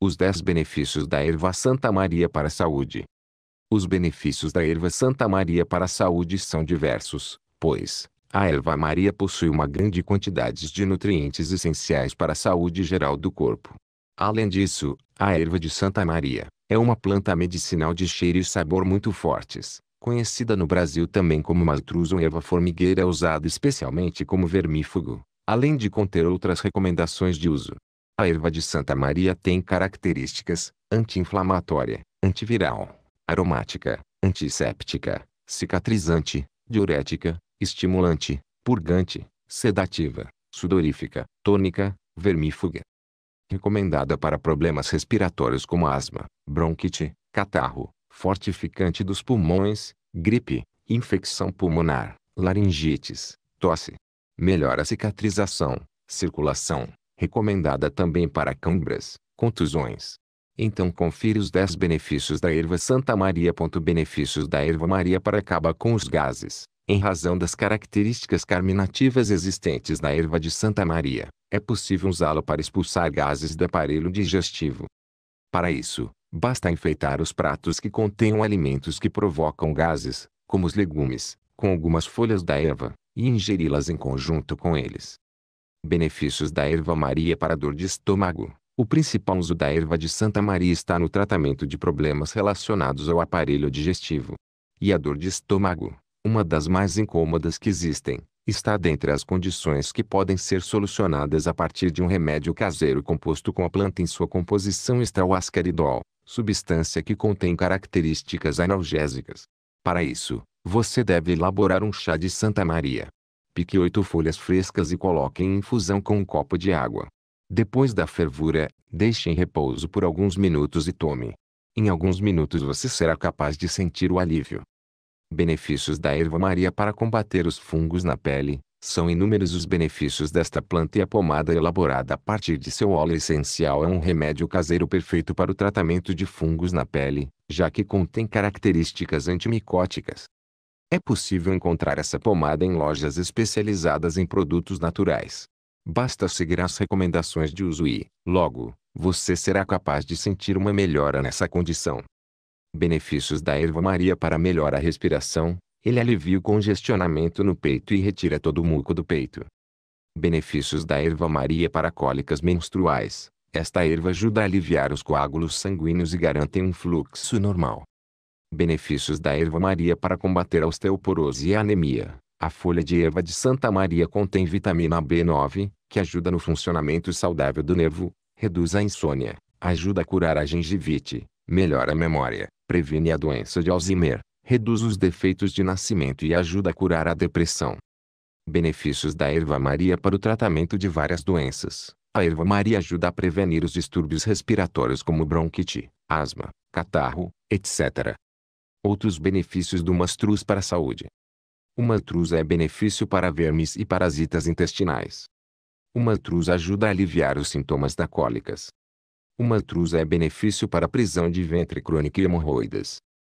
Os 10 benefícios da erva Santa Maria para a saúde. Os benefícios da erva Santa Maria para a saúde são diversos, pois a erva Maria possui uma grande quantidade de nutrientes essenciais para a saúde geral do corpo. Além disso, a erva de Santa Maria é uma planta medicinal de cheiro e sabor muito fortes, conhecida no Brasil também como matruzum erva formigueira usada especialmente como vermífugo, além de conter outras recomendações de uso. A erva de Santa Maria tem características anti-inflamatória, antiviral, aromática, antisséptica, cicatrizante, diurética, estimulante, purgante, sedativa, sudorífica, tônica, vermífuga. Recomendada para problemas respiratórios como asma, bronquite, catarro, fortificante dos pulmões, gripe, infecção pulmonar, laringites, tosse. Melhora a cicatrização, circulação, recomendada também para câimbras, contusões. Então confira os 10 benefícios da erva Santa Maria. Benefícios da erva Maria para acabar com os gases. Em razão das características carminativas existentes na erva de Santa Maria, é possível usá-la para expulsar gases do aparelho digestivo. Para isso, basta enfeitar os pratos que contenham alimentos que provocam gases, como os legumes, com algumas folhas da erva, e ingeri-las em conjunto com eles. Benefícios da erva Maria para dor de estômago. O principal uso da erva de Santa Maria está no tratamento de problemas relacionados ao aparelho digestivo. E a dor de estômago, uma das mais incômodas que existem, está dentre as condições que podem ser solucionadas a partir de um remédio caseiro composto com a planta em sua composição está o ascaridol, substância que contém características analgésicas. Para isso, você deve elaborar um chá de Santa Maria, Pique oito folhas frescas e coloque em infusão com um copo de água. Depois da fervura, deixe em repouso por alguns minutos e tome. Em alguns minutos você será capaz de sentir o alívio. Benefícios da erva maria para combater os fungos na pele. São inúmeros os benefícios desta planta e a pomada elaborada a partir de seu óleo essencial é um remédio caseiro perfeito para o tratamento de fungos na pele, já que contém características antimicóticas, é possível encontrar essa pomada em lojas especializadas em produtos naturais. Basta seguir as recomendações de uso e, logo, você será capaz de sentir uma melhora nessa condição. Benefícios da erva maria para melhorar a respiração. Ele alivia o congestionamento no peito e retira todo o muco do peito. Benefícios da erva maria para cólicas menstruais. Esta erva ajuda a aliviar os coágulos sanguíneos e garante um fluxo normal. Benefícios da erva Maria para combater a osteoporose e a anemia. A folha de erva de Santa Maria contém vitamina B9, que ajuda no funcionamento saudável do nervo, reduz a insônia, ajuda a curar a gengivite, melhora a memória, previne a doença de Alzheimer, reduz os defeitos de nascimento e ajuda a curar a depressão. Benefícios da erva Maria para o tratamento de várias doenças. A erva Maria ajuda a prevenir os distúrbios respiratórios como bronquite, asma, catarro, etc. Outros benefícios do mastruz para a saúde. O mastruz é benefício para vermes e parasitas intestinais. O mastruz ajuda a aliviar os sintomas da cólicas. O mastruz é benefício para prisão de ventre crônica e hemorroidas.